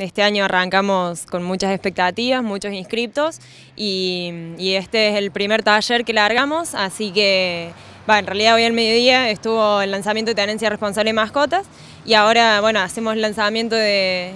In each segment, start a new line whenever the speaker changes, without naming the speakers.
Este año arrancamos con muchas expectativas, muchos inscriptos y, este es el primer taller que largamos, así que en realidad hoy al mediodía estuvo el lanzamiento de tenencia responsable de mascotas y ahora bueno, hacemos el lanzamiento de,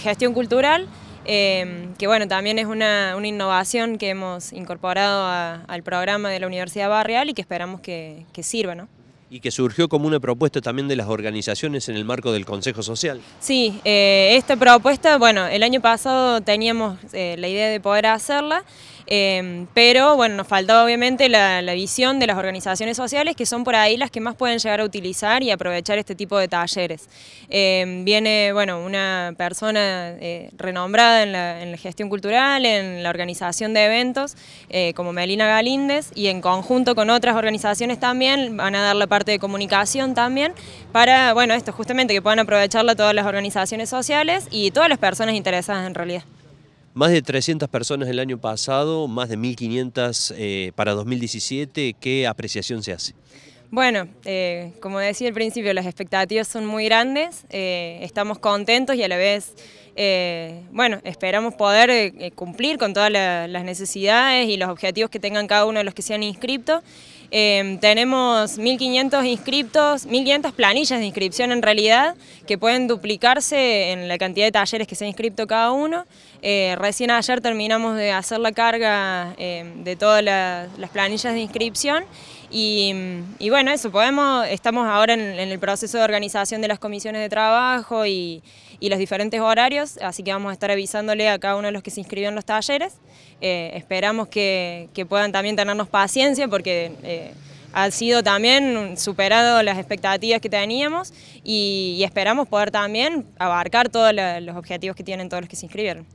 gestión cultural, em, que bueno, también es una, innovación que hemos incorporado al programa de la Universidad Barrial y que esperamos que, sirva
y que surgió como una propuesta también de las organizaciones en el marco del Consejo Social.
Sí, eh, esta propuesta, bueno, el año pasado teníamos eh, la idea de poder hacerla, em, pero bueno, nos faltaba obviamente la, visión de las organizaciones sociales que son por ahí las que más pueden llegar a utilizar y aprovechar este tipo de talleres. Em, viene, bueno, una persona eh, renombrada en la, gestión cultural, en la organización de eventos, como Melina Galíndez, y en conjunto con otras organizaciones también van a dar la parte de comunicación también, para, bueno, esto justamente, que puedan aprovecharla todas las organizaciones sociales y todas las personas interesadas en realidad.
Más de 300 personas el año pasado, más de 1.500 eh, para 2017, ¿qué apreciación se hace?
Bueno, eh, como decía al principio, las expectativas son muy grandes, eh, estamos contentos y a la vez eh, bueno, esperamos poder eh, eh, cumplir con todas las necesidades y los objetivos que tengan cada uno de los que se han Eh, tenemos 1.500 inscriptos, 1.500 planillas de inscripción en realidad, que pueden duplicarse en la cantidad de talleres que se ha inscrito cada uno. recién ayer terminamos de hacer la carga em, de todas las planillas de inscripción y, bueno, eso, podemos, estamos ahora en, el proceso de organización de las comisiones de trabajo y los diferentes horarios así que vamos a estar avisándole a cada uno de los que se inscribió en los talleres. Eh, esperamos que, puedan también tenernos paciencia porque han eh, ha sido también superado las expectativas que teníamos y esperamos poder también abarcar todos los objetivos que tienen todos los que se inscribieron.